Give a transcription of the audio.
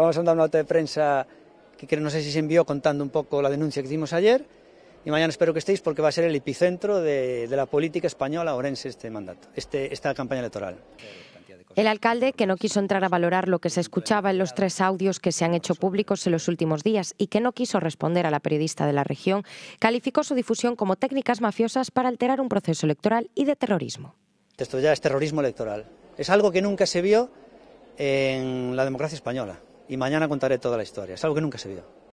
Vamos a dar una nota de prensa que no sé si se envió contando un poco la denuncia que hicimos ayer. Y mañana espero que estéis porque va a ser el epicentro de, de la política española orense este mandato, este, esta campaña electoral. El alcalde, que no quiso entrar a valorar lo que se escuchaba en los tres audios que se han hecho públicos en los últimos días y que no quiso responder a la periodista de la región, calificó su difusión como técnicas mafiosas para alterar un proceso electoral y de terrorismo. Esto ya es terrorismo electoral. Es algo que nunca se vio en la democracia española y mañana contaré toda la historia. Es algo que nunca se vio.